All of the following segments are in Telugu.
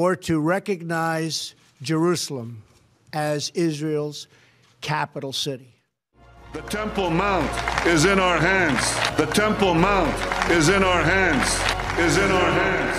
or to recognize Jerusalem as Israel's capital city. The Temple Mount is in our hands. The Temple Mount is in our hands. Is in our hands.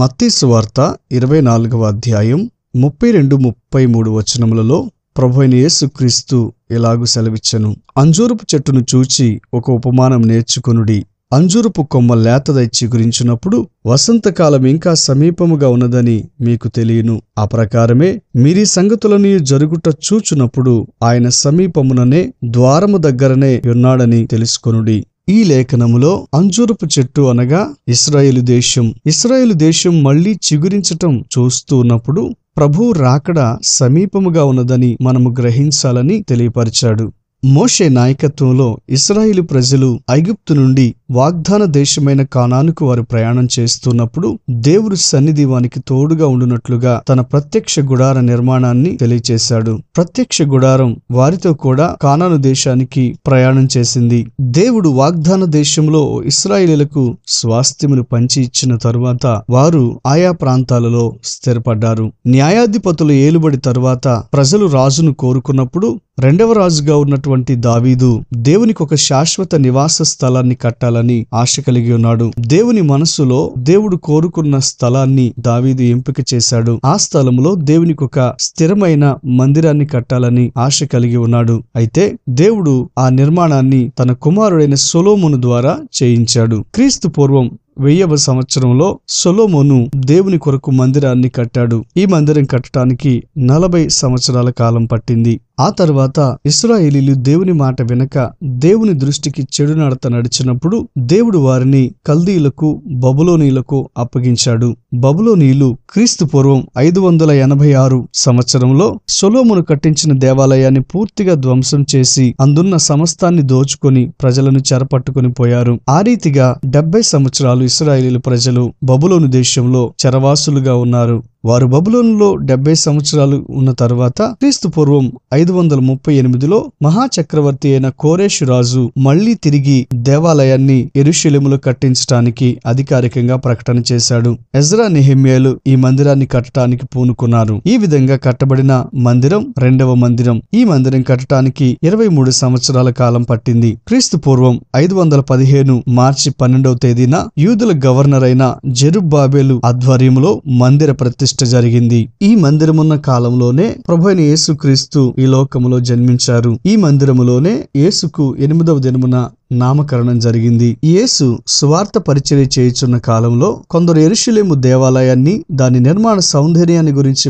మత్తి సువార్త ఇరవై నాలుగవ అధ్యాయం ముప్పై రెండు ముప్పై మూడు వచనములలో ప్రభుని యేసుక్రీస్తు ఎలాగు సెలవిచ్చను అంజూరపు చెట్టును చూచి ఒక ఉపమానం నేర్చుకునుడి అంజూరుపు కొమ్మ లేతదై చిగురించినప్పుడు వసంతకాలం ఇంకా సమీపముగా ఉన్నదని మీకు తెలియను ఆ ప్రకారమే మీరీ సంగతులని జరుగుట చూచునప్పుడు ఆయన సమీపముననే ద్వారము దగ్గరనే ఉన్నాడని తెలుసుకొనుడి ఈ లేఖనములో అంజూరుపు చెట్టు అనగా ఇస్రాయేలు దేశం ఇస్రాయేలు దేశం మళ్లీ చిగురించటం చూస్తూ ఉన్నప్పుడు ప్రభు రాకడ సమీపముగా ఉన్నదని మనము గ్రహించాలని తెలియపరిచాడు మోషే నాయకత్వంలో ఇస్రాయిలు ప్రజలు ఐగుప్తు నుండి వాగ్దాన దేశమైన కానానుకు వారు ప్రయాణం చేస్తున్నప్పుడు దేవుడు సన్నిధి వానికి తోడుగా ఉండునట్లుగా తన ప్రత్యక్ష గుడార నిర్మాణాన్ని తెలియచేశాడు ప్రత్యక్ష గుడారం వారితో కూడా కానాను దేశానికి ప్రయాణం చేసింది దేవుడు వాగ్దాన దేశంలో ఇస్రాయిలీలకు స్వాస్థ్యమును పంచి ఇచ్చిన తరువాత వారు ఆయా ప్రాంతాలలో స్థిరపడ్డారు న్యాయాధిపతులు ఏలుబడి తరువాత ప్రజలు రాజును కోరుకున్నప్పుడు రెండవ రాజుగా ఉన్నటువంటి దావీదు దేవునికి ఒక శాశ్వత నివాస స్థలాన్ని కట్టాలని ఆశ కలిగి ఉన్నాడు దేవుని మనస్సులో దేవుడు కోరుకున్న స్థలాన్ని దావీదు ఎంపిక చేశాడు ఆ స్థలంలో దేవునికి ఒక స్థిరమైన మందిరాన్ని కట్టాలని ఆశ కలిగి ఉన్నాడు అయితే దేవుడు ఆ నిర్మాణాన్ని తన కుమారుడైన సొలోమును ద్వారా చేయించాడు క్రీస్తు పూర్వం వెయ్యవ సంవత్సరంలో సొలోమోను దేవుని కొరకు మందిరాన్ని కట్టాడు ఈ మందిరం కట్టడానికి నలభై సంవత్సరాల కాలం పట్టింది ఆ తర్వాత ఇస్రాయేలీలు దేవుని మాట వినక దేవుని దృష్టికి చెడు నడత నడిచినప్పుడు దేవుడు వారిని కల్దీలకు బబులోనీలకు అప్పగించాడు బబులోనీలు క్రీస్తు పూర్వం ఐదు వందల ఎనభై ఆరు సంవత్సరంలో సొలోమును కట్టించిన దేవాలయాన్ని పూర్తిగా ధ్వంసం చేసి అందున్న సమస్తాన్ని దోచుకొని ప్రజలను చెరపట్టుకుని పోయారు ఆ రీతిగా డెబ్బై సంవత్సరాలు ఇస్రాయేలీలు ప్రజలు బబులోను దేశంలో చరవాసులుగా ఉన్నారు వారు బబులోనులో డెబ్బై సంవత్సరాలు ఉన్న తర్వాత క్రీస్తు పూర్వం ఐదు వందల ముప్పై ఎనిమిదిలో మహాచక్రవర్తి అయిన కోరేషు రాజు మళ్లీ తిరిగి దేవాలయాన్ని ఎరుశలిములు కట్టించటానికి అధికారికంగా ప్రకటన చేశాడు ఎజ్రా నిహిమ్యాలు ఈ మందిరాన్ని కట్టడానికి పూనుకున్నారు ఈ విధంగా కట్టబడిన మందిరం రెండవ మందిరం ఈ మందిరం కట్టడానికి ఇరవై మూడు సంవత్సరాల కాలం పట్టింది క్రీస్తు పూర్వం ఐదు వందల పదిహేను మార్చి పన్నెండవ తేదీన యూదుల గవర్నర్ అయిన జెరుబాబేలు ఆధ్వర్యంలో మందిర ప్రతిష్ట ప్రతిష్ట జరిగింది ఈ మందిరమున్న కాలంలోనే ప్రభు అయిన యేసుక్రీస్తు ఈ లోకములో జన్మించారు ఈ మందిరములోనే యేసుకు ఎనిమిదవ దినమున నామకరణం జరిగింది యేసు సువార్త పరిచర్య చేయుచున్న కాలంలో కొందరు ఎరుషులేము దేవాలయాన్ని దాని నిర్మాణ సౌందర్యాన్ని గురించి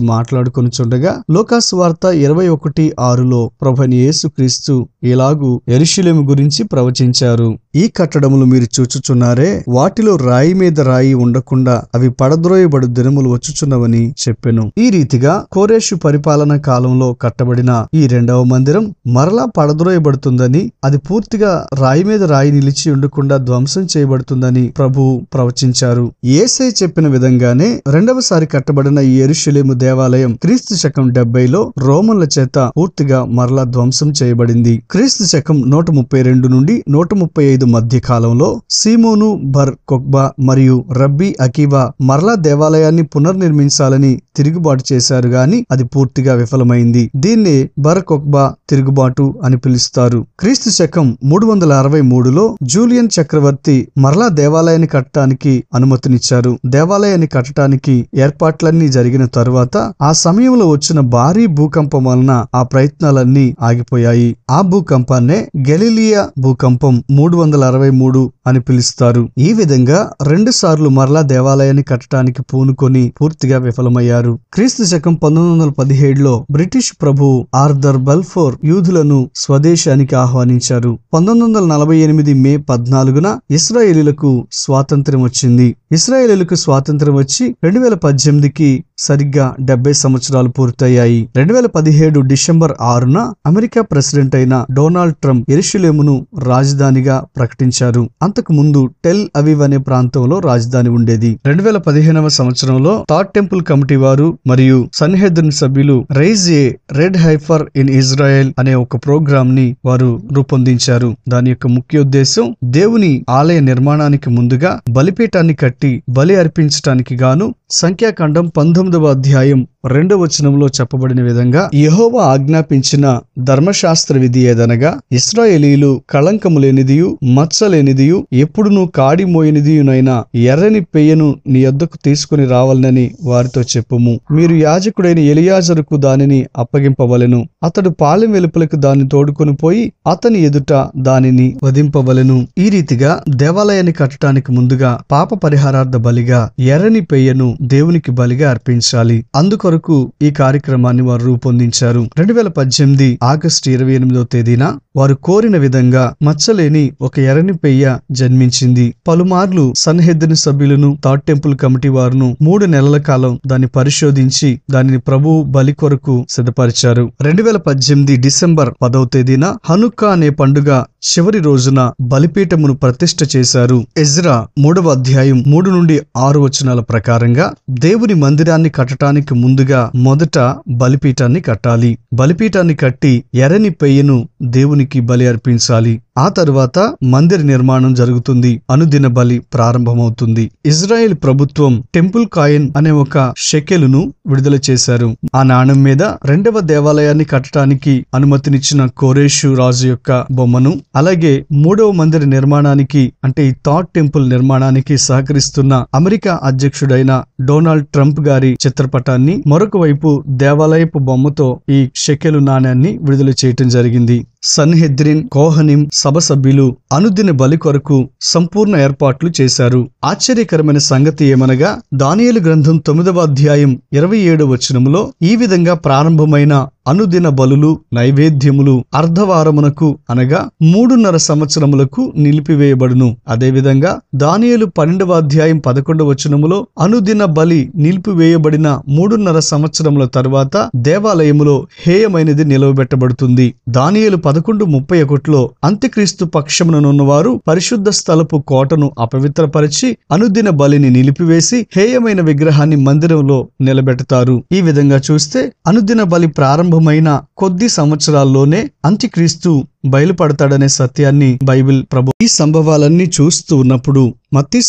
చుండగా లోకాసువార్త ఇరవై ఒకటి ఆరులో ప్రభని క్రీస్తు ఇలాగూ ఎరుషులేము గురించి ప్రవచించారు ఈ కట్టడములు మీరు చూచుచున్నారే వాటిలో రాయి మీద రాయి ఉండకుండా అవి పడద్రోయబడు దినములు వచ్చుచున్నవని చెప్పెను ఈ రీతిగా కోరేషు పరిపాలన కాలంలో కట్టబడిన ఈ రెండవ మందిరం మరలా పడద్రోయబడుతుందని అది పూర్తిగా రాయి మీద మీద రాయి నిలిచి ఉండకుండా ధ్వంసం చేయబడుతుందని ప్రభు ప్రవచించారు ఏసై చెప్పిన విధంగానే రెండవసారి కట్టబడిన ఈ ఎరుషులేము దేవాలయం క్రీస్తు శకం డెబ్బైలో రోమన్ల చేత పూర్తిగా మరలా ధ్వంసం చేయబడింది క్రీస్తు శకం నూట ముప్పై రెండు నుండి నూట ముప్పై ఐదు మధ్య కాలంలో సీమోను బర్ కొక్బా మరియు రబ్బీ అకీబా మరలా దేవాలయాన్ని పునర్నిర్మించాలని తిరుగుబాటు చేశారు గాని అది పూర్తిగా విఫలమైంది దీన్ని బర్ కొక్బా తిరుగుబాటు అని పిలుస్తారు క్రీస్తు శకం మూడు వందల అరవై ఇరవై మూడులో జూలియన్ చక్రవర్తి మరలా దేవాలయాన్ని కట్టడానికి అనుమతినిచ్చారు దేవాలయాన్ని కట్టడానికి ఏర్పాట్లన్నీ జరిగిన తరువాత ఆ సమయంలో వచ్చిన భారీ భూకంపం వలన ఆ ప్రయత్నాలన్నీ ఆగిపోయాయి ఆ భూకంపాన్నే గెలిలియా భూకంపం మూడు వందల అరవై మూడు అని పిలుస్తారు ఈ విధంగా రెండు సార్లు మరలా దేవాలయాన్ని కట్టడానికి పూనుకొని పూర్తిగా విఫలమయ్యారు క్రీస్తు శకం పంతొమ్మిది వందల పదిహేడులో బ్రిటిష్ ప్రభు ఆర్దర్ బల్ఫోర్ యూధులను స్వదేశానికి ఆహ్వానించారు పంతొమ్మిది వందల నలభై ఎనిమిది మే పద్నాలుగున ఇస్రాయేలీలకు స్వాతంత్ర్యం వచ్చింది ఇస్రాయేలీలకు స్వాతంత్ర్యం వచ్చి రెండు వేల పద్దెనిమిదికి సరిగ్గా డెబ్బై సంవత్సరాలు పూర్తయ్యాయి రెండు వేల పదిహేడు డిసెంబర్ ఆరున అమెరికా ప్రెసిడెంట్ అయిన డొనాల్డ్ ట్రంప్ ఎరుషులేమును రాజధానిగా ప్రకటించారు అంతకు ముందు టెల్ అవివ్ అనే ప్రాంతంలో రాజధాని ఉండేది రెండు వేల పదిహేనవ సంవత్సరంలో థాట్ టెంపుల్ కమిటీ వారు మరియు సన్హెద్రన్ సభ్యులు raise a red heifer in Israel అనే ఒక ప్రోగ్రామ్ ని వారు రూపొందించారు దాని యొక్క ముఖ్య ఉద్దేశం దేవుని ఆలయ నిర్మాణానికి ముందుగా బలిపీఠాన్ని కట్టి బలి అర్పించటానికి గాను సంఖ్యాకాండం పంతొమ్మిదవ అధ్యాయం రెండవ వచనంలో చెప్పబడిన విధంగా యహోవ ఆజ్ఞాపించిన ధర్మశాస్త్ర విధి ఏదనగా ఇస్రాయేలీలు కళంకము లేనిదియు మచ్చలేనిదియు ఎప్పుడును కాడి ఎర్రని పెయ్యను నీ యొద్దకు తీసుకుని రావాలనని వారితో చెప్పుము మీరు యాజకుడైన ఎలియాజరుకు దానిని అప్పగింపవలెను అతడు పాలెం వెలుపలకు దాన్ని తోడుకొని పోయి అతని ఎదుట దానిని వధింపవలను ఈ రీతిగా దేవాలయాన్ని కట్టడానికి ముందుగా పాప పరిహారార్థ బలిగా ఎర్రని పెయ్యను దేవునికి బలిగా అర్పించాలి అందుకొరకు ఈ కార్యక్రమాన్ని వారు రూపొందించారు రెండు వేల పద్దెనిమిది ఆగస్టు ఇరవై ఎనిమిదో తేదీన వారు కోరిన విధంగా మచ్చలేని ఒక ఎర్రని పెయ్య జన్మించింది పలుమార్లు సన్హెద్దని సభ్యులను థాట్ టెంపుల్ కమిటీ వారును మూడు నెలల కాలం దాన్ని పరిశోధించి దానిని ప్రభు బలి కొరకు సిద్ధపరిచారు రెండు వేల పద్దెనిమిది డిసెంబర్ పదవ తేదీన హనుక్కా అనే పండుగ చివరి రోజున బలిపీఠమును ప్రతిష్ఠ చేశారు ఎజ్రా మూడవ అధ్యాయం మూడు నుండి ఆరు వచనాల ప్రకారంగా దేవుని మందిరాన్ని కట్టడానికి ముందుగా మొదట బలిపీఠాన్ని కట్టాలి బలిపీఠాన్ని కట్టి ఎర్రని పెయ్యను దేవునికి బలి అర్పించాలి ఆ తరువాత మందిర నిర్మాణం జరుగుతుంది అనుదిన బలి ప్రారంభమవుతుంది ఇజ్రాయెల్ ప్రభుత్వం టెంపుల్ కాయిన్ అనే ఒక షెకెలును విడుదల చేశారు ఆ నాణం మీద రెండవ దేవాలయాన్ని కట్టడానికి అనుమతినిచ్చిన కోరేషు రాజు యొక్క బొమ్మను అలాగే మూడవ మందిర నిర్మాణానికి అంటే ఈ థాట్ టెంపుల్ నిర్మాణానికి సహకరిస్తున్న అమెరికా అధ్యక్షుడైన డొనాల్డ్ ట్రంప్ గారి చిత్రపటాన్ని మరొక వైపు దేవాలయపు బొమ్మతో ఈ షెకెలు నాణ్యాన్ని విడుదల చేయటం జరిగింది సన్హెద్రిన్ కోహనిం సభ సభ్యులు అనుదిన బలి కొరకు సంపూర్ణ ఏర్పాట్లు చేశారు ఆశ్చర్యకరమైన సంగతి ఏమనగా దానియలు గ్రంథం తొమ్మిదవ అధ్యాయం ఇరవై ఏడు వచనములో ఈ విధంగా ప్రారంభమైన అనుదిన బలులు నైవేద్యములు అర్ధవారమునకు అనగా మూడున్నర సంవత్సరములకు నిలిపివేయబడును అదేవిధంగా దానియలు పన్నెండవ అధ్యాయం పదకొండవ వచనములో అనుదిన బలి నిలిపివేయబడిన మూడున్నర సంవత్సరముల తరువాత దేవాలయములో హేయమైనది నిలవబెట్టబడుతుంది దానియలు పదకొండు ముప్పై ఒకటిలో అంత్యక్రీస్తు పక్షముననున్నవారు పరిశుద్ధ స్థలపు కోటను అపవిత్రపరిచి అనుదిన బలిని నిలిపివేసి హేయమైన విగ్రహాన్ని మందిరంలో నిలబెడతారు ఈ విధంగా చూస్తే అనుదిన బలి ప్రారంభ ప్రారంభమైన కొద్ది సంవత్సరాల్లోనే అంత్యక్రీస్తు బయలుపడతాడనే సత్యాన్ని బైబిల్ ప్రభు ఈ సంభవాలన్నీ చూస్తూ ఉన్నప్పుడు మత్తి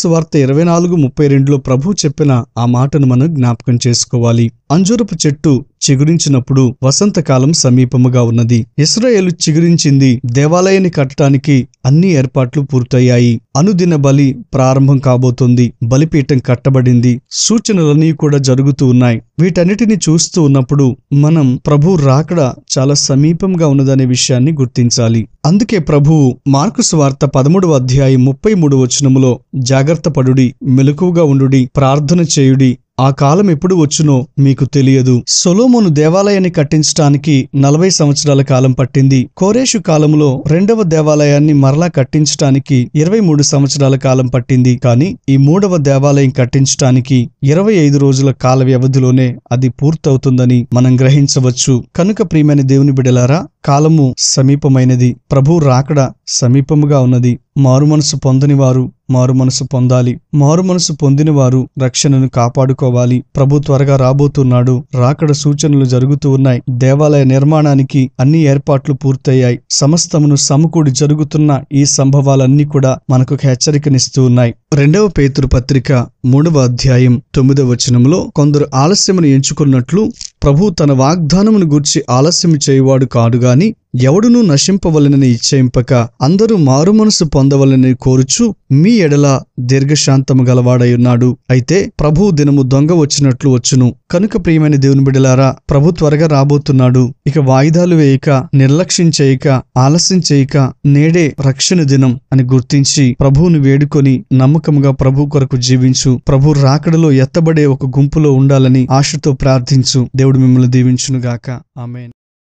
ఇరవై నాలుగు ముప్పై రెండులో ప్రభు చెప్పిన ఆ మాటను మనం జ్ఞాపకం చేసుకోవాలి అంజూరపు చెట్టు చిగురించినప్పుడు వసంతకాలం సమీపముగా ఉన్నది ఇస్రాయేలు చిగురించింది దేవాలయాన్ని కట్టడానికి అన్ని ఏర్పాట్లు పూర్తయ్యాయి అనుదిన బలి ప్రారంభం కాబోతోంది బలిపీఠం కట్టబడింది సూచనలన్నీ కూడా జరుగుతూ ఉన్నాయి వీటన్నిటిని చూస్తూ ఉన్నప్పుడు మనం ప్రభు రాకడ చాలా సమీపంగా ఉన్నదనే విషయాన్ని గుర్తించాలి ఉండాలి అందుకే ప్రభువు మార్కుసు వార్త పదమూడవ అధ్యాయం ముప్పై మూడు వచనములో జాగ్రత్తపడుడి మెలకువగా ఉండుడి ప్రార్థన చేయుడి ఆ కాలం ఎప్పుడు వచ్చునో మీకు తెలియదు సొలోమోను దేవాలయాన్ని కట్టించటానికి నలభై సంవత్సరాల కాలం పట్టింది కోరేషు కాలంలో రెండవ దేవాలయాన్ని మరలా కట్టించటానికి ఇరవై మూడు సంవత్సరాల కాలం పట్టింది కానీ ఈ మూడవ దేవాలయం కట్టించటానికి ఇరవై ఐదు రోజుల కాల వ్యవధిలోనే అది పూర్తవుతుందని మనం గ్రహించవచ్చు కనుక ప్రియమైన దేవుని బిడలారా కాలము సమీపమైనది ప్రభు రాకడ సమీపముగా ఉన్నది మనసు పొందని వారు మనసు పొందాలి మారుమనసు పొందిన వారు రక్షణను కాపాడుకోవాలి ప్రభు త్వరగా రాబోతున్నాడు రాకడ సూచనలు జరుగుతూ ఉన్నాయి దేవాలయ నిర్మాణానికి అన్ని ఏర్పాట్లు పూర్తయ్యాయి సమస్తమును సమకూడి జరుగుతున్న ఈ సంభవాలన్నీ కూడా మనకు హెచ్చరికనిస్తూ ఉన్నాయి రెండవ పేతురు పత్రిక మూడవ అధ్యాయం తొమ్మిదవ వచనంలో కొందరు ఆలస్యమును ఎంచుకున్నట్లు ప్రభు తన వాగ్దానమును గూర్చి ఆలస్యం చేయువాడు కాడుగాని ఎవడునూ నశింపవలనని ఇచ్చేయింపక అందరూ మారుమనసు పొందవలని కోరుచు మీ ఎడల దీర్ఘశాంతము గలవాడయున్నాడు అయితే ప్రభు దినము దొంగ వచ్చినట్లు వచ్చును కనుక ప్రియమైన దేవుని బిడలారా ప్రభు త్వరగా రాబోతున్నాడు ఇక వాయిదాలు వేయక నిర్లక్ష్యం చేయక ఆలస్యం చేయక నేడే రక్షణ దినం అని గుర్తించి ప్రభువును వేడుకొని నమ్మకముగా ప్రభు కొరకు జీవించు ప్రభు రాకడలో ఎత్తబడే ఒక గుంపులో ఉండాలని ఆశతో ప్రార్థించు దేవుడు మిమ్మల్ని దీవించునుగాక ఆమె